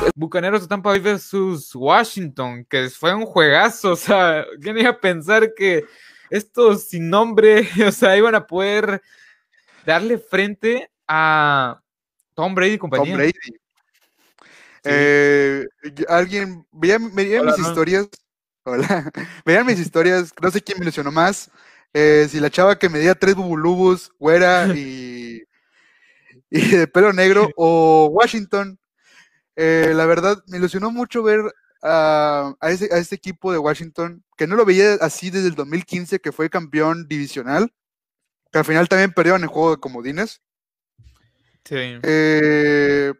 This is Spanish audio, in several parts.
Pues, Bucaneros de Tampa Bay versus Washington, que fue un juegazo, o sea, ¿quién iba a pensar que estos sin nombre, o sea, iban a poder darle frente a Tom Brady y compañía? Tom Brady. Eh, alguien, vean mis historias, Hola. Vean mis historias, no sé quién me ilusionó más. Eh, si la chava que me medía tres bubulubus, güera y, y de pelo negro, o Washington, eh, la verdad, me ilusionó mucho ver a, ese, a, este equipo de Washington, que no lo veía así desde el 2015, que fue campeón divisional, que al final también perdieron en el juego de comodines. Sí. Eh,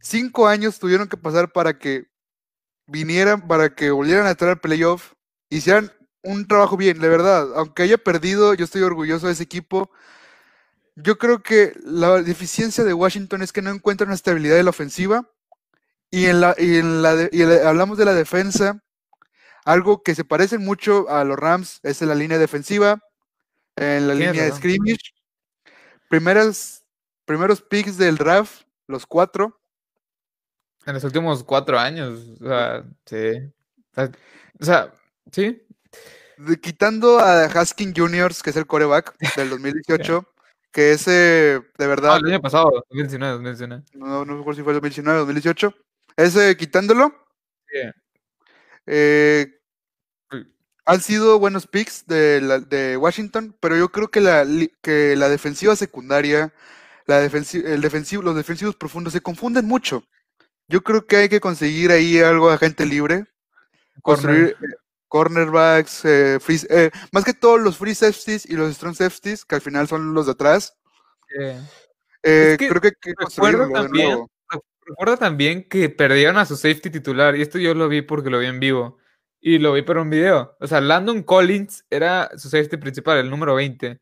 cinco años tuvieron que pasar para que vinieran, para que volvieran a entrar al playoff, hicieran un trabajo bien, La verdad. Aunque haya perdido, yo estoy orgulloso de ese equipo. Yo creo que la deficiencia de Washington es que no encuentra una estabilidad en la ofensiva y en la, y hablamos de la defensa. Algo que se parece mucho a los Rams es en la línea defensiva, en la línea de scrimmage. primeros primeros picks del draft, los cuatro. En los últimos cuatro años, o sea, sí. O sea, sí. Quitando a Haskins Juniors que es el coreback del 2018, que ese, de ah, verdad. el año pasado, 2019, 2019. No, no recuerdo si fue 2019 2019, 2018. Ese, quitándolo. Eh, han sido buenos picks de, de Washington, pero yo creo que la, que la defensiva secundaria, la defensivo, los defensivos profundos se confunden mucho. Yo creo que hay que conseguir ahí algo de gente libre. Construir, cornerbacks, eh, eh, más que todos los free safeties y los strong safeties, que al final son los de atrás. Eh, creo que, recuerdo también, también que perdieron a su safety titular, y esto yo lo vi porque lo vi en vivo, y lo vi por un video. O sea, Landon Collins era su safety principal, el número 20.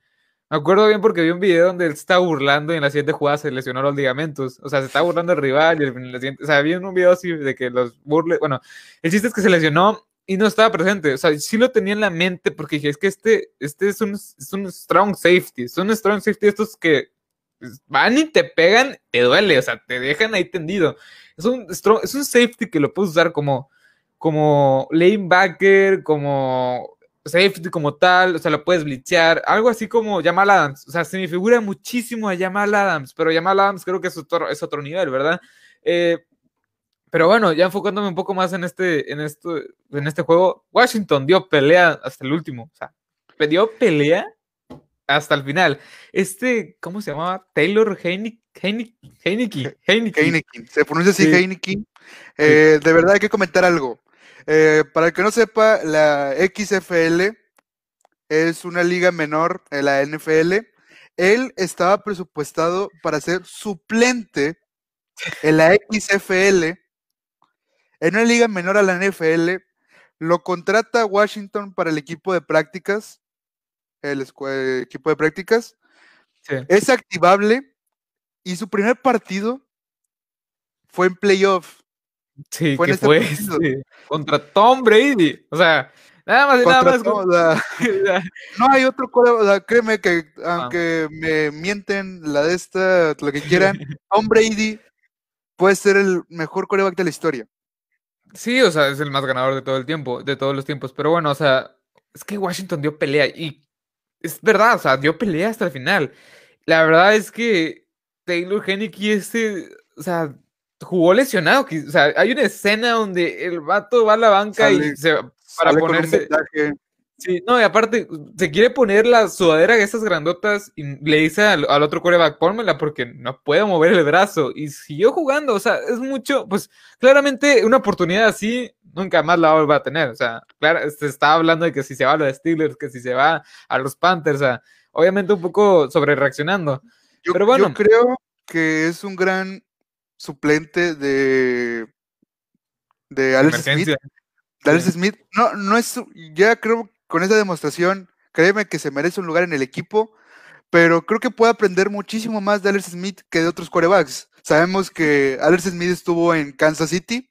Me acuerdo bien porque vi un video donde él estaba burlando y en la siguiente jugada se lesionó los ligamentos. O sea, se estaba burlando el rival y en la siguiente... O sea, vi un video así de que los burles... Bueno, el chiste es que se lesionó y no estaba presente. O sea, sí lo tenía en la mente porque dije, es que este, este es, un, es un strong safety. Es un strong safety estos que pues, van y te pegan, te duele, o sea, te dejan ahí tendido. Es un, strong, es un safety que lo puedes usar como, como lanebacker, como safety como tal, o sea, lo puedes blitzear, algo así como Jamal Adams. O sea, se me figura muchísimo a Jamal Adams, pero Jamal Adams creo que es otro, es otro nivel, ¿verdad? Eh, pero bueno, ya enfocándome un poco más en este, en esto, en este juego, Washington dio pelea hasta el último. O sea, dio pelea hasta el final. Este, ¿cómo se llamaba? Taylor Heineken. Heineken. Se pronuncia así Heineken. Eh, de verdad hay que comentar algo. Eh, para el que no sepa, la XFL es una liga menor en la NFL. Él estaba presupuestado para ser suplente en la XFL en una liga menor a la NFL, lo contrata Washington para el equipo de prácticas, el, eh, equipo de prácticas. Es activable y su primer partido fue en playoff. Sí, fue que este fue contra Tom Brady. O sea, nada más y nada más. no hay otro coreógrafo, créeme que aunque ah. me mienten la de esta, lo que quieran, Tom Brady puede ser el mejor coreback de la historia. Sí, o sea, es el más ganador de todo el tiempo, de todos los tiempos. Pero bueno, o sea, es que Washington dio pelea y es verdad, o sea, dio pelea hasta el final. La verdad es que Taylor y este, o sea, jugó lesionado. O sea, hay una escena donde el vato va a la banca y se para ponerse. Sí, no, y aparte, se quiere poner la sudadera de esas grandotas y le dice al, otro coreback, pónmela porque no puedo mover el brazo. Y siguió jugando, o sea, es mucho, pues claramente una oportunidad así nunca más la va a tener. O sea, claro, se está hablando de que si se va a los Steelers, que si se va a los Panthers, o sea, obviamente un poco sobre reaccionando. Yo, Pero bueno. Yo creo que es un gran suplente de, de Alex Smith. Alex Smith, no, no es, ya creo que con esa demostración, créeme que se merece un lugar en el equipo, pero creo que puede aprender muchísimo más de Alex Smith que de otros corebacks. Sabemos que Alex Smith estuvo en Kansas City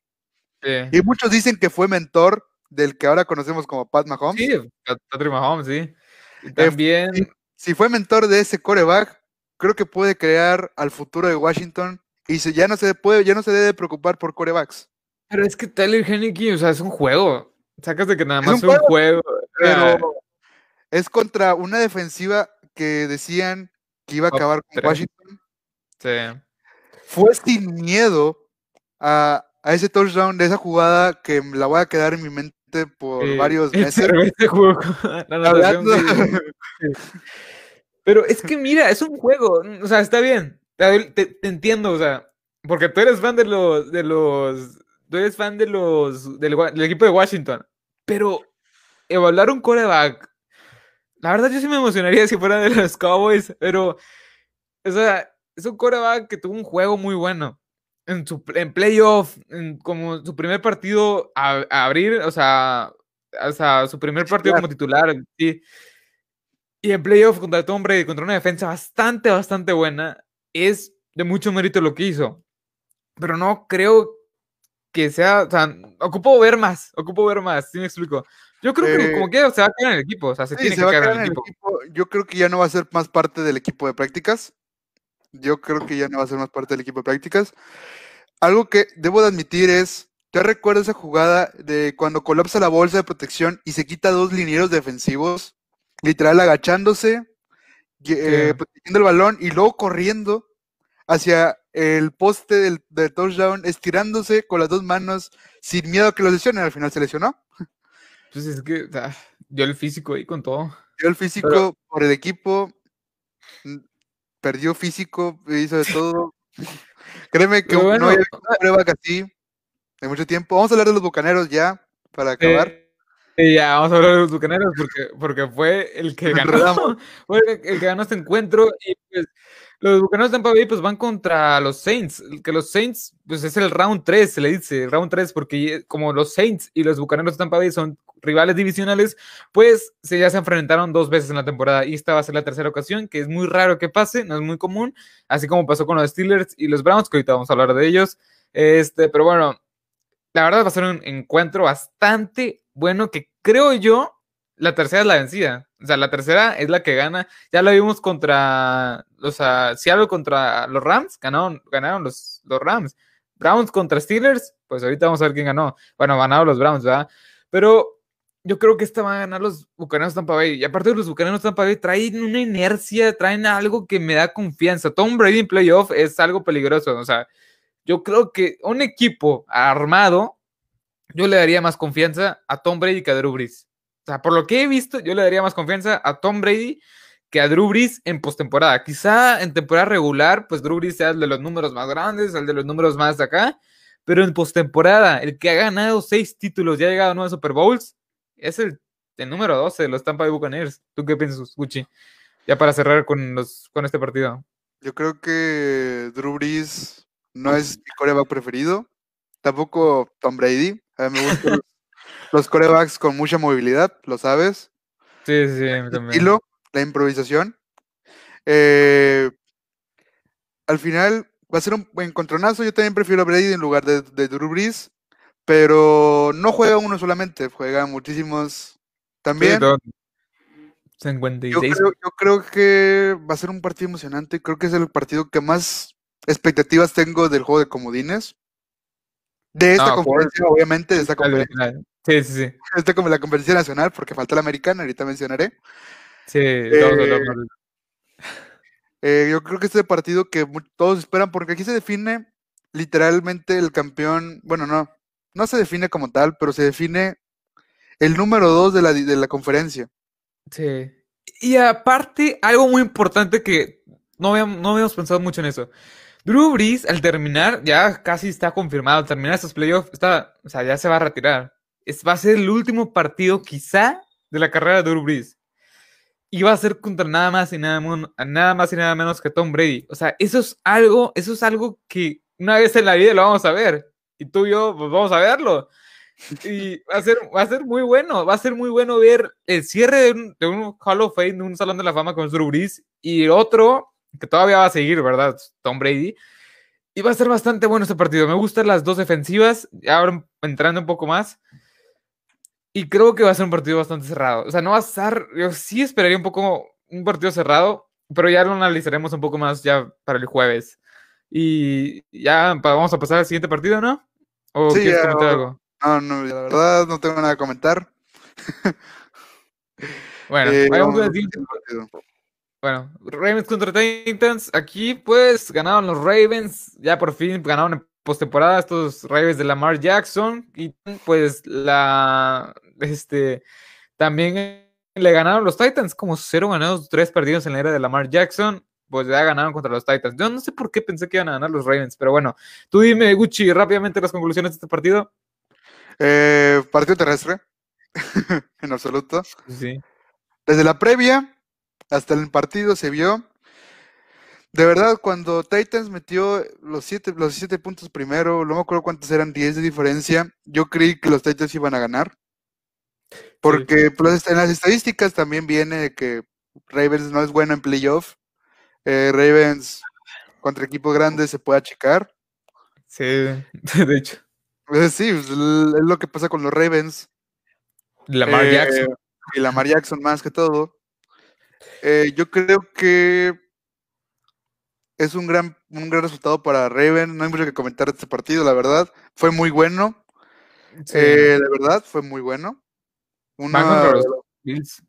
y muchos dicen que fue mentor del que ahora conocemos como Pat Mahomes. Sí, Patrick Mahomes, sí. Eh, también. Si, fue mentor de ese coreback, creo que puede crear al futuro de Washington y ya no se puede, ya no se debe preocupar por corebacks. Pero es que Tyler Henneke, o sea, es un juego. Sacas que nada más es un juego. Pero es contra una defensiva que decían que iba a acabar con Washington. Sí. Fue sin miedo a, a, ese touchdown de esa jugada que la voy a quedar en mi mente por varios este meses. Este pero es que mira, es un juego, o sea, está bien, te, entiendo, o sea, porque tú eres fan de los, de los, tú eres fan de los, del equipo de Washington, pero evaluar un coreback. La verdad, yo sí me emocionaría si fuera de los Cowboys, pero. O sea, es un coreback que tuvo un juego muy bueno. En, su, en playoff, como su primer partido a, abrir, o sea, o sea, su primer partido como titular, sí. Y en playoff contra hombre y contra una defensa bastante, bastante buena, es de mucho mérito lo que hizo. Pero no creo que sea, o sea, ocupo ver más, ocupo ver más, si ¿sí me explico. Yo creo que eh, como que se va a quedar en el equipo. O sea, se tiene se que quedar en el, equipo. Yo creo que ya no va a ser más parte del equipo de prácticas. Yo creo que ya no va a ser más parte del equipo de prácticas. Algo que debo de admitir es, ¿te recuerdo esa jugada de cuando colapsa la bolsa de protección y se quita dos linieros defensivos, literal agachándose, eh, protegiendo el balón y luego corriendo hacia el poste del, del touchdown, estirándose con las dos manos, sin miedo a que lo lesionen. Al final se lesionó pues es que dio el físico ahí con todo. Dio el físico por el equipo. Mm, perdió físico, hizo de todo. Créeme que no hay una prueba casi de mucho tiempo. Vamos a hablar de los bucaneros ya, para acabar. Sí, ya, vamos a hablar de los bucaneros porque, porque fue el que ganó. fue el que ganó este encuentro y pues los Bucaneros de Tampa Bay pues van contra los Saints, que los Saints pues es el round 3, se le dice, el round 3, porque eh, como los Saints y los Bucaneros de Tampa Bay son rivales divisionales, pues se, ya se enfrentaron dos veces en la temporada y esta va a ser la tercera ocasión, que es muy raro que pase, no es muy común, así como pasó con los Steelers y los Browns, que ahorita vamos a hablar de ellos. Este, pero bueno, la verdad va a ser un encuentro bastante bueno que creo yo, la tercera es la vencida. O sea, la tercera es la que gana. Ya lo vimos contra, los Seattle contra los Rams, ganaron, ganaron los, Rams. Browns contra Steelers, pues ahorita vamos a ver quién ganó. Bueno, ganaron los Browns, ¿verdad? Pero yo creo que esta va a ganar los Bucaneros Tampa Bay. Y aparte de los Bucaneros Tampa Bay, traen una inercia, traen algo que me da confianza. Tom Brady en playoff es algo peligroso. O sea, yo creo que un equipo armado, yo le daría más confianza a Tom Brady que a Drew Brees. O sea, por lo que he visto, yo le daría más confianza a Tom Brady que a Drew Brees en postemporada. Quizá en temporada regular, pues Drew Brees sea el de los números más grandes, el de los números más acá, pero en postemporada, el que ha ganado seis títulos y ha llegado a nueve Super Bowls, es el, número 12 de los Tampa Bay Buccaneers. ¿Tú qué piensas, Gucci? Ya para cerrar con, los, con este partido. Yo creo que Drew Brees no es mi coreback preferido. Tampoco Tom Brady. A mí me gusta. Los corebacks con mucha movilidad, lo sabes. Sí, sí, también. la improvisación. Eh, al final va a ser un buen encontronazo. Yo también prefiero a Brady en lugar de, de Drew pero no juega uno solamente, juega muchísimos también. Yo creo, que va a ser un partido emocionante. Creo que es el partido que más expectativas tengo del juego de comodines. De esta conferencia, obviamente, de esta conferencia. Sí, sí, sí. Esta como la competencia nacional, porque falta la americana, ahorita mencionaré. Sí, eh, eh, yo creo que este partido que todos esperan, porque aquí se define literalmente el campeón, bueno, no, no se define como tal, pero se define el número dos de la, de la conferencia. Sí. Y aparte, algo muy importante que no habíamos, no habíamos pensado mucho en eso. Drew Brees, al terminar, ya casi está confirmado, al terminar estos playoffs, está, o sea, ya se va a retirar va a ser el último partido quizá de la carrera de Drew Brees. Y va a ser contra nada más y nada, nada más y nada menos que Tom Brady. O sea, eso es algo, eso es algo que una vez en la vida lo vamos a ver. Y tú y yo, pues, vamos a verlo. Y va a ser, va a ser muy bueno, va a ser muy bueno ver el cierre de un, Hall of Fame, de un Salón de la Fama con Drew Brees y otro que todavía va a seguir, ¿verdad? Tom Brady. Y va a ser bastante bueno este partido. Me gustan las dos defensivas, ahora entrando un poco más. Y creo que va a ser un partido bastante cerrado. O sea, no va a ser... Yo sí esperaría un poco un partido cerrado, pero ya lo analizaremos un poco más ya para el jueves. Y ya vamos a pasar al siguiente partido, ¿no? sí, ya, No, no, la verdad no tengo nada que comentar. bueno, eh, vamos a Bueno, Ravens contra Titans. Aquí, pues, ganaron los Ravens. Ya por fin ganaron en postemporada estos Ravens de Lamar Jackson. Y, pues, la, este, también eh, le ganaron los Titans como cero ganados, tres perdidos en la era de Lamar Jackson. Pues ya ganaron contra los Titans. Yo no sé por qué pensé que iban a ganar los Ravens, pero bueno, tú dime, Gucci, rápidamente las conclusiones de este partido. Eh, partido terrestre, en absoluto. Desde la previa hasta el partido se vio. De verdad, cuando Titans metió los siete, los siete puntos primero, no me acuerdo cuántos eran, 10 de diferencia, yo creí que los Titans iban a ganar. Porque pues, este, en las estadísticas también viene que Ravens no es bueno en playoff. Eh, Ravens contra equipos grandes se puede achicar. Sí, de hecho. Eh, sí, pues, es lo que pasa con los Ravens. Lamar eh, Jackson. Y Lamar Jackson más que todo. yo creo que es un gran, un gran resultado para Ravens. No hay mucho que comentar de este partido, la verdad. Fue muy bueno. la verdad, fue muy bueno. Bills.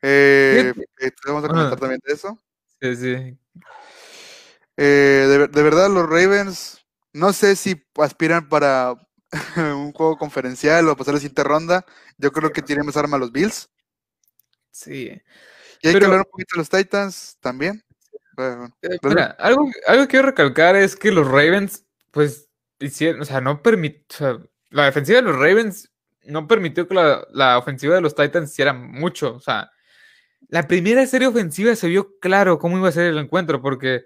Eh, eh, vamos a comentar también de eso. Sí, sí. Eh, de, verdad, los Ravens, no sé si aspiran para un juego conferencial o pasar la siguiente ronda. Yo creo que tienen más arma los Bills. Sí. Y hay que hablar un poquito de los Titans también. Pues, algo, que quiero recalcar es que los Ravens, pues, hicieron, o sea, no permiten la defensiva de los Ravens no permitió que la, ofensiva de los Titans hiciera mucho. O sea, la primera serie ofensiva se vio claro cómo iba a ser el encuentro, porque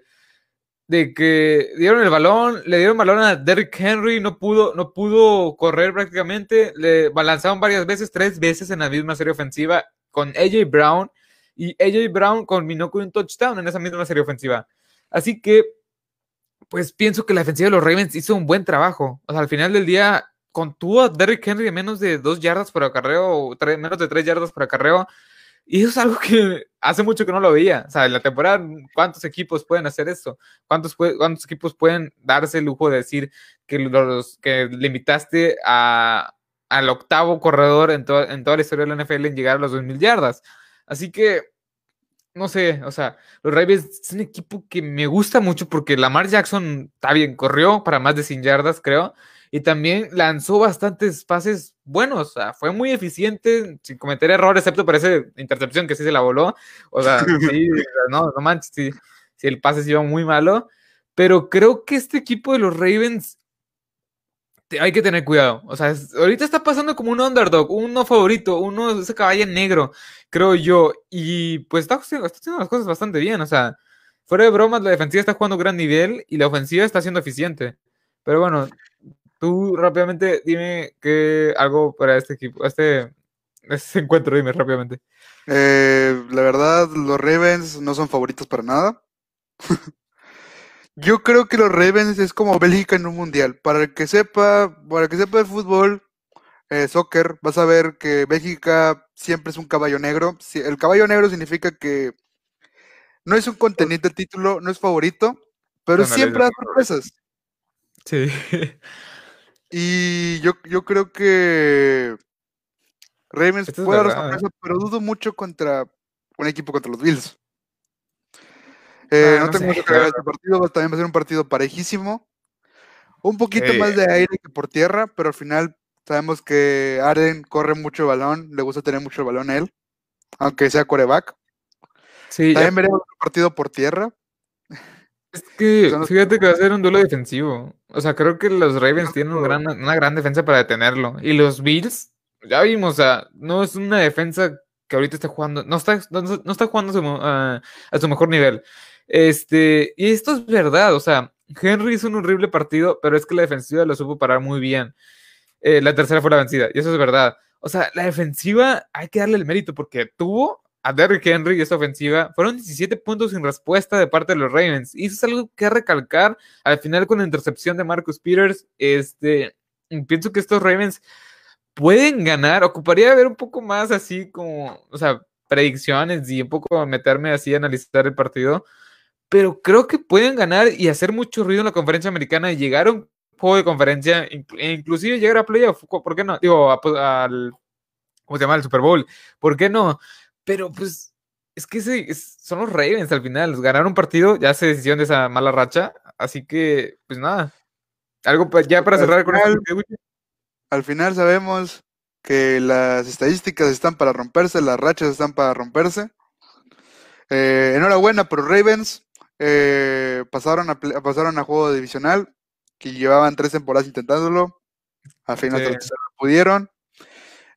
de que dieron el balón, le dieron balón a Derrick Henry, no pudo, no pudo correr prácticamente, le balanzaron varias veces, tres veces en la misma serie ofensiva con AJ Brown, y AJ Brown combinó con un touchdown en esa misma serie ofensiva. Así que, pues pienso que la ofensiva de los Ravens hizo un buen trabajo. O sea, al final del día, con a Derrick Henry de menos de dos yardas por acarreo, tres, menos de tres yardas por acarreo. Y eso es algo que hace mucho que no lo veía. O sea, en la temporada, ¿cuántos equipos pueden hacer eso? ¿Cuántos, cuántos equipos pueden darse el lujo de decir que, los, que limitaste al octavo corredor en, toda la historia de la NFL en llegar a las 2.000 yardas? Así que, no sé, o sea, los Ravens es un equipo que me gusta mucho porque Lamar Jackson, está bien, corrió para más de 100 yardas, creo y también lanzó bastantes pases buenos, o sea, fue muy eficiente, sin cometer errores, excepto por esa intercepción que sí se la voló, o sea, sí, no, no manches, si el pase se iba muy malo, pero creo que este equipo de los Ravens hay que tener cuidado. O sea, ahorita está pasando como un underdog, uno favorito, uno ese caballo negro, creo yo. Y pues está, está, haciendo las cosas bastante bien. O sea, fuera de bromas, la defensiva está jugando gran nivel y la ofensiva está siendo eficiente. Pero bueno, Tú rápidamente dime qué hago para este equipo, este, este encuentro, dime rápidamente. Eh, la verdad, los Ravens no son favoritos para nada. Yo creo que los Ravens es como Bélgica en un mundial. Para el que sepa, para que sepa de fútbol, eh, soccer, vas a ver que Bélgica siempre es un caballo negro. El caballo negro significa que no es un contendiente de título, no es favorito, pero siempre da sorpresas. Sí. Y yo, yo creo que Ravens puede dar ¿eh? eso, pero dudo mucho contra un equipo contra los Bills. Eh, ah, no, tengo mucho que ver este partido, también va a ser un partido parejísimo. Un poquito más de eh. aire que por tierra, pero al final sabemos que Arden corre mucho balón, le gusta tener mucho el balón a él, aunque sea coreback. Sí, también veremos un partido por tierra, es que fíjate que va a ser un duelo defensivo. O sea, creo que los Ravens tienen una gran defensa para detenerlo. Y los Bills, ya vimos, o sea, no es una defensa que ahorita está jugando, no está, no, está jugando a su, mejor nivel. Este, y esto es verdad, o sea, Henry hizo un horrible partido, pero es que la defensiva lo supo parar muy bien. Eh, la tercera fue la vencida, y eso es verdad. O sea, la defensiva hay que darle el mérito porque tuvo a Derrick Henry y esa ofensiva fueron 17 puntos sin respuesta de parte de los Ravens. Y eso es algo que recalcar. Al final, con la intercepción de Marcus Peters, este, pienso que estos Ravens pueden ganar. Ocuparía ver un poco más así como, o sea, predicciones y un poco meterme así a analizar el partido. Pero creo que pueden ganar y hacer mucho ruido en la conferencia americana y llegar a un juego de conferencia, e e inclusive llegar a playoff, ¿por qué no? Digo, pues, al, ¿cómo se llama? El Super Bowl, ¿por qué no? Pero pues es que son los Ravens al final. Ganaron un partido, ya se decidió de esa mala racha. Así que, pues nada. Algo ya para cerrar al con final, Al final sabemos que las estadísticas están para romperse, las rachas están para romperse. Eh, enhorabuena por Ravens. Eh, pasaron, a, pasaron a juego divisional, que llevaban tres temporadas intentándolo. Al final pudieron.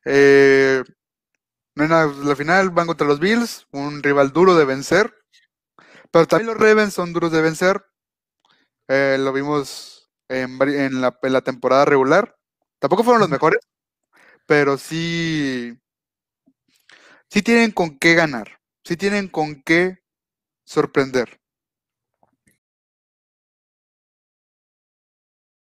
Eh, la final van contra los Bills, un rival duro de vencer. Pero también los Ravens son duros de vencer. Eh, lo vimos en, la, en, la, temporada regular. Tampoco fueron los mejores, pero sí, sí tienen con qué ganar, sí tienen con qué sorprender.